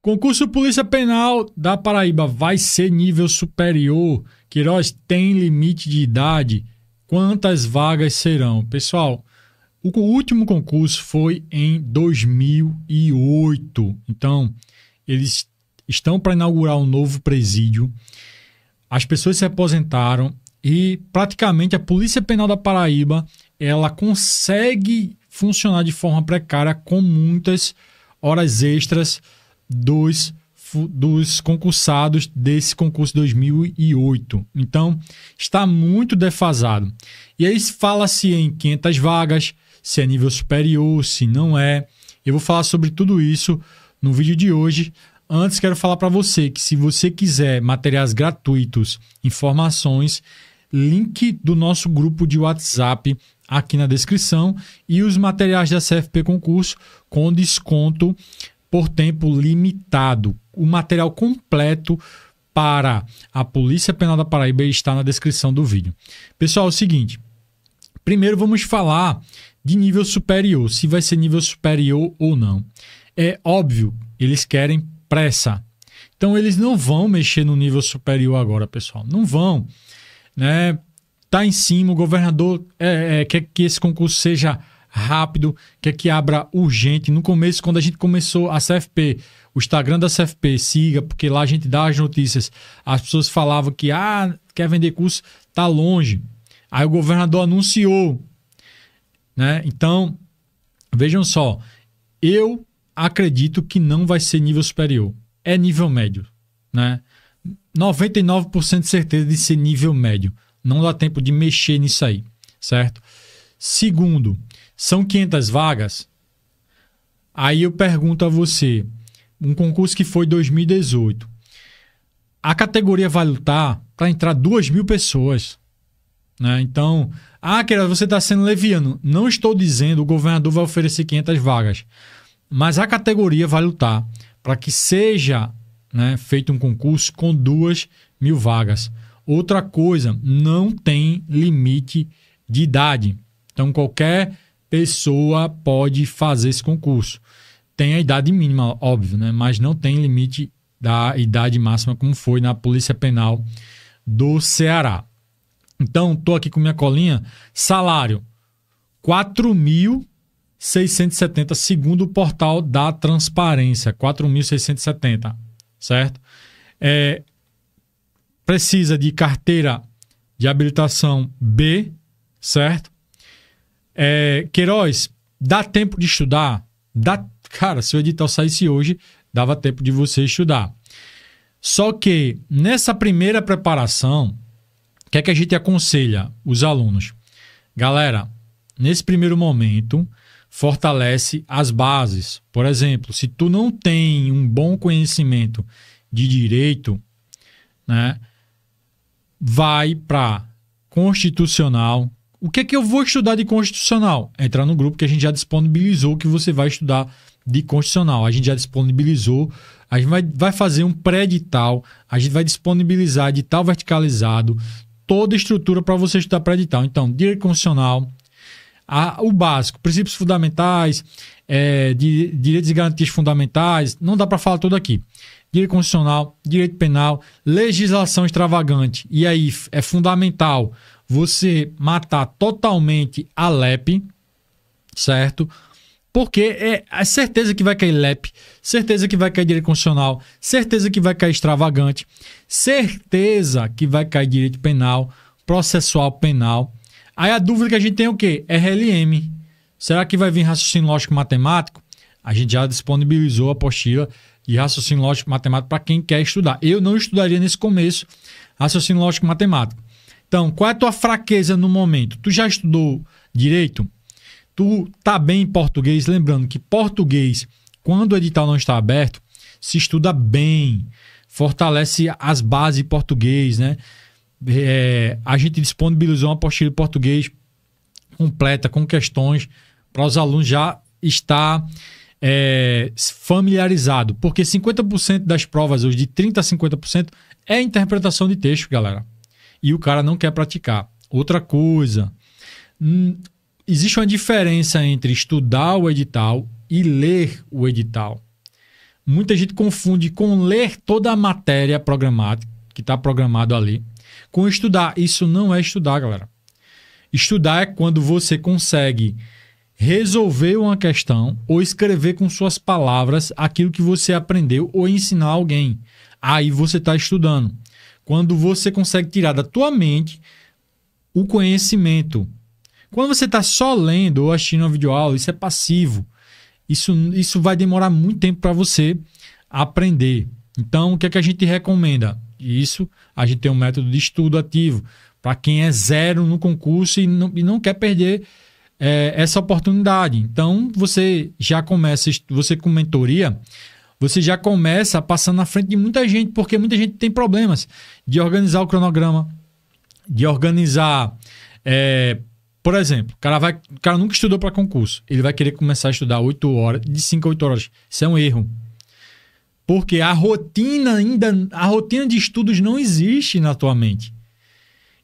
Concurso Polícia Penal da Paraíba vai ser nível superior. Queiroz tem limite de idade. Quantas vagas serão? Pessoal, o último concurso foi em 2008. Então, eles estão para inaugurar um novo presídio. As pessoas se aposentaram e praticamente a Polícia Penal da Paraíba, ela consegue funcionar de forma precária com muitas horas extras dos, dos concursados desse concurso 2008. Então, está muito defasado. E aí fala-se em 500 vagas, se é nível superior, se não é. Eu vou falar sobre tudo isso no vídeo de hoje. Antes, quero falar para você que se você quiser materiais gratuitos, informações, link do nosso grupo de WhatsApp aqui na descrição e os materiais da CFP Concurso com desconto por tempo limitado. O material completo para a Polícia Penal da Paraíba está na descrição do vídeo. Pessoal, é o seguinte. Primeiro vamos falar de nível superior, se vai ser nível superior ou não. É óbvio, eles querem pressa. Então eles não vão mexer no nível superior agora, pessoal. Não vão, né? Tá em cima, o governador é, é, quer que esse concurso seja rápido, quer que abra urgente. No começo, quando a gente começou a CFP, o Instagram da CFP, siga, porque lá a gente dá as notícias. As pessoas falavam que, ah, quer vender curso, tá longe. Aí o governador anunciou, né? Então, vejam só, eu acredito que não vai ser nível superior, é nível médio, né? 99% de certeza de ser nível médio. Não dá tempo de mexer nisso aí, certo? Segundo, são 500 vagas. Aí eu pergunto a você, um concurso que foi 2018. A categoria vai lutar para entrar 2 mil pessoas. Né? Então, ah, querido, você está sendo leviano. Não estou dizendo o governador vai oferecer 500 vagas. Mas a categoria vai lutar para que seja né, feito um concurso com 2 mil vagas. Outra coisa, não tem limite de idade. Então, qualquer pessoa pode fazer esse concurso. Tem a idade mínima, óbvio, né? mas não tem limite da idade máxima, como foi na Polícia Penal do Ceará. Então, estou aqui com minha colinha. Salário: 4.670, segundo o portal da Transparência. 4.670, certo? É, precisa de carteira de habilitação B, certo? É, Queiroz, dá tempo de estudar? Dá, cara, se o edital saísse hoje, dava tempo de você estudar. Só que nessa primeira preparação, o que é que a gente aconselha os alunos? Galera, nesse primeiro momento, fortalece as bases. Por exemplo, se tu não tem um bom conhecimento de direito, né, vai para constitucional, o que é que eu vou estudar de constitucional? É entrar no grupo que a gente já disponibilizou que você vai estudar de constitucional. A gente já disponibilizou, a gente vai, vai fazer um pré-edital, a gente vai disponibilizar edital verticalizado, toda a estrutura para você estudar pré-edital. Então, direito constitucional, a, o básico, princípios fundamentais, é, de, direitos e garantias fundamentais, não dá para falar tudo aqui. Direito constitucional, direito penal, legislação extravagante. E aí é fundamental você matar totalmente a LEP, certo? Porque é a é certeza que vai cair LEP, certeza que vai cair direito constitucional, certeza que vai cair extravagante, certeza que vai cair direito penal, processual penal. Aí a dúvida que a gente tem é o quê? RLM. Será que vai vir raciocínio lógico matemático? A gente já disponibilizou a apostila de raciocínio lógico matemático para quem quer estudar. Eu não estudaria nesse começo raciocínio lógico matemático. Então, qual é a tua fraqueza no momento? Tu já estudou direito? Tu tá bem em português? Lembrando que português, quando o edital não está aberto, se estuda bem, fortalece as bases em português, né? é, a gente disponibilizou uma apostila em português completa com questões para os alunos já estar é, familiarizado, porque 50% das provas hoje, de 30% a 50%, é interpretação de texto, galera. E o cara não quer praticar. Outra coisa, hum, existe uma diferença entre estudar o edital e ler o edital. Muita gente confunde com ler toda a matéria programada, que está programado ali, com estudar. Isso não é estudar, galera. Estudar é quando você consegue resolver uma questão ou escrever com suas palavras aquilo que você aprendeu ou ensinar alguém. Aí você está estudando. Quando você consegue tirar da tua mente o conhecimento. Quando você está só lendo ou assistindo uma videoaula, isso é passivo. Isso, isso vai demorar muito tempo para você aprender. Então, o que, é que a gente recomenda? isso a gente tem um método de estudo ativo para quem é zero no concurso e não, e não quer perder é, essa oportunidade. Então você já começa, você com mentoria, você já começa passando na frente de muita gente, porque muita gente tem problemas de organizar o cronograma, de organizar. É, por exemplo, o cara, vai, o cara nunca estudou para concurso. Ele vai querer começar a estudar 8 horas, de 5 a 8 horas. Isso é um erro. Porque a rotina ainda. A rotina de estudos não existe na tua mente.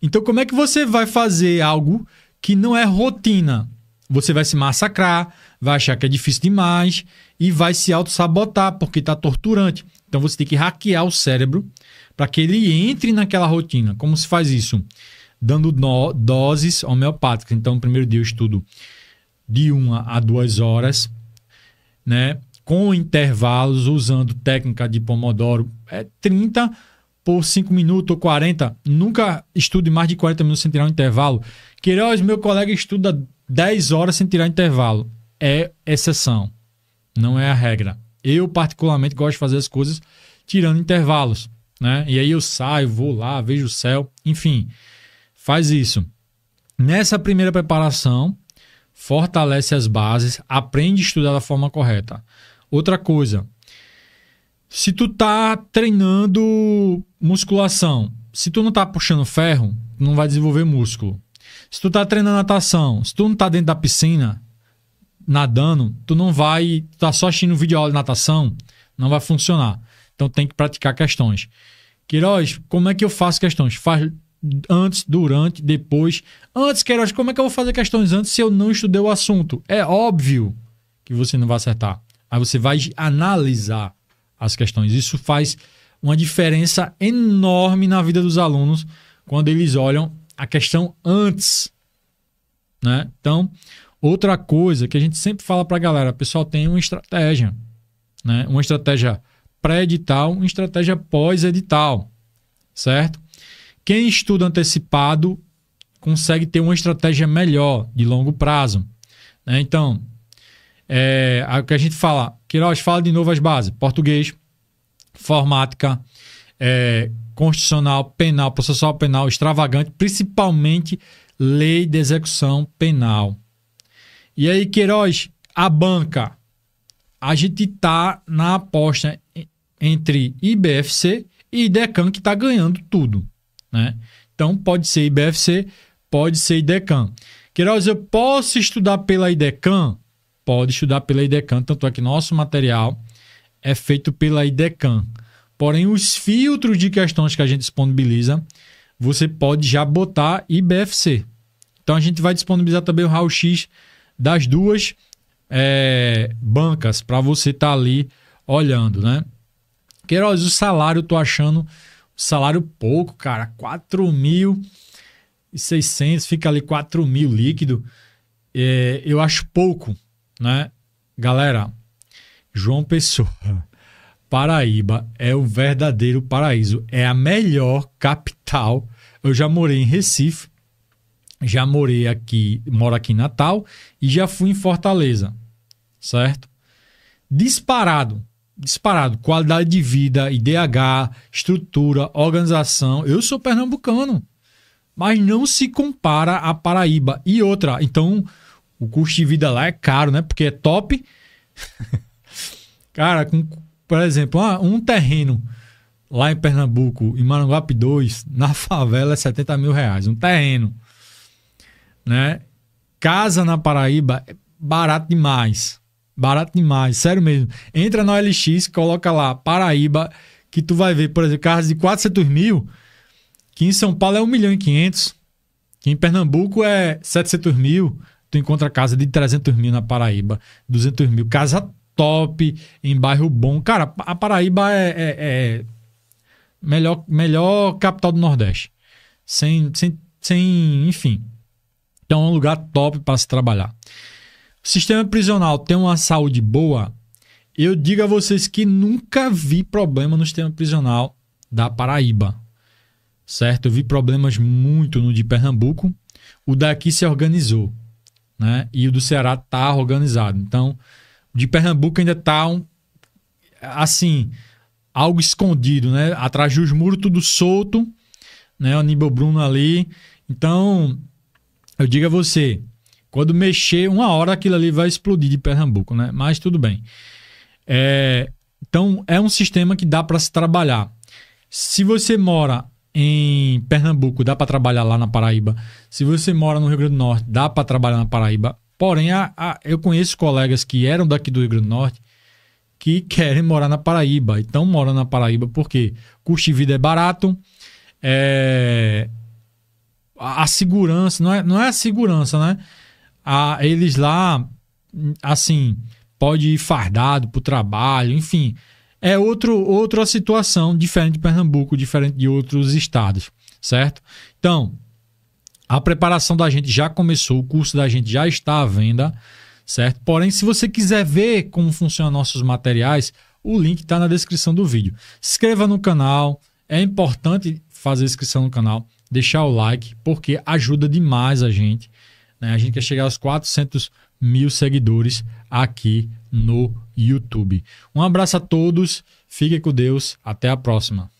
Então, como é que você vai fazer algo que não é rotina? Você vai se massacrar, vai achar que é difícil demais e vai se auto-sabotar porque está torturante. Então você tem que hackear o cérebro para que ele entre naquela rotina. Como se faz isso? Dando no, doses homeopáticas. Então, no primeiro dia eu estudo de uma a duas horas, né? com intervalos, usando técnica de Pomodoro, é 30 por 5 minutos ou 40. Nunca estude mais de 40 minutos sem tirar um intervalo. Queiroz, meu colega estuda 10 horas sem tirar intervalo. É exceção, não é a regra. Eu, particularmente, gosto de fazer as coisas tirando intervalos. Né? E aí eu saio, vou lá, vejo o céu, enfim, faz isso. Nessa primeira preparação, fortalece as bases, aprende a estudar da forma correta. Outra coisa, se tu tá treinando musculação, se tu não tá puxando ferro, não vai desenvolver músculo. Se tu tá treinando natação, se tu não tá dentro da piscina nadando, tu não vai, tu tá só assistindo vídeo aula de natação, não vai funcionar. Então tem que praticar questões. Queiroz, como é que eu faço questões? Faz antes, durante, depois. Antes, Queiroz, como é que eu vou fazer questões antes se eu não estudei o assunto? É óbvio que você não vai acertar. Aí você vai analisar as questões. Isso faz uma diferença enorme na vida dos alunos quando eles olham a questão antes. Né? Então, outra coisa que a gente sempre fala para a galera, pessoal, tem uma estratégia. Né? Uma estratégia pré-edital, uma estratégia pós-edital. Certo? Quem estuda antecipado consegue ter uma estratégia melhor de longo prazo. Né? Então, é, o que a gente fala, Queiroz fala de novo as bases, português, informática, é, constitucional, penal, processual penal, extravagante, principalmente lei de execução penal. E aí, Queiroz, a banca, a gente tá na aposta entre IBFC e Decan, que está ganhando tudo. Né? Então, pode ser IBFC, pode ser IDECAN. Queiroz, eu posso estudar pela IDECAN? pode estudar pela IDECAN, tanto é que nosso material é feito pela IDECAN. Porém, os filtros de questões que a gente disponibiliza, você pode já botar IBFC. Então, a gente vai disponibilizar também o raio-x das duas é, bancas para você estar tá ali olhando, né? Queiroz, o salário, eu tô achando salário pouco, cara. 4.600, fica ali quatro mil líquido. É, eu acho pouco né? Galera, João Pessoa, Paraíba é o verdadeiro paraíso, é a melhor capital. Eu já morei em Recife, já morei aqui, moro aqui em Natal e já fui em Fortaleza, certo? Disparado, disparado, qualidade de vida, IDH, estrutura, organização. Eu sou pernambucano, mas não se compara a Paraíba. E outra, então o custo de vida lá é caro, né? Porque é top. Cara, com, por exemplo, um terreno lá em Pernambuco, em Maranguape 2, na favela é 70 mil reais. Um terreno. Né? Casa na Paraíba é barato demais. Barato demais, sério mesmo. Entra na lx coloca lá Paraíba, que tu vai ver, por exemplo, casas de 400 mil, que em São Paulo é 1 milhão e 500, que em Pernambuco é 700 mil, Tu encontra casa de 300 mil na Paraíba, 200 mil, casa top, em bairro bom. Cara, a Paraíba é, é, é melhor, melhor capital do Nordeste. Sem, sem, sem, enfim. Então é um lugar top para se trabalhar. O sistema prisional tem uma saúde boa. Eu digo a vocês que nunca vi problema no sistema prisional da Paraíba. Certo? Eu vi problemas muito no de Pernambuco. O daqui se organizou né? E o do Ceará tá organizado. Então, de Pernambuco ainda tá um assim, algo escondido, né? Atrás dos muros tudo solto, né? O Aníbal Bruno ali. Então, eu digo a você, quando mexer, uma hora aquilo ali vai explodir de Pernambuco, né? Mas tudo bem. É, então, é um sistema que dá para se trabalhar. Se você mora em Pernambuco, dá para trabalhar lá na Paraíba. Se você mora no Rio Grande do Norte, dá para trabalhar na Paraíba. Porém, a, a, eu conheço colegas que eram daqui do Rio Grande do Norte que querem morar na Paraíba. Então, moram na Paraíba porque custo de vida é barato, é... a, a segurança, não é, não é a segurança, né? A, eles lá, assim, pode ir fardado para o trabalho, enfim é outro, outra situação diferente de Pernambuco, diferente de outros estados, certo? Então, a preparação da gente já começou, o curso da gente já está à venda, certo? Porém, se você quiser ver como funcionam nossos materiais, o link está na descrição do vídeo. Se inscreva no canal, é importante fazer inscrição no canal, deixar o like, porque ajuda demais a gente. Né? A gente quer chegar aos 400 mil seguidores aqui no YouTube. Um abraço a todos, fique com Deus, até a próxima.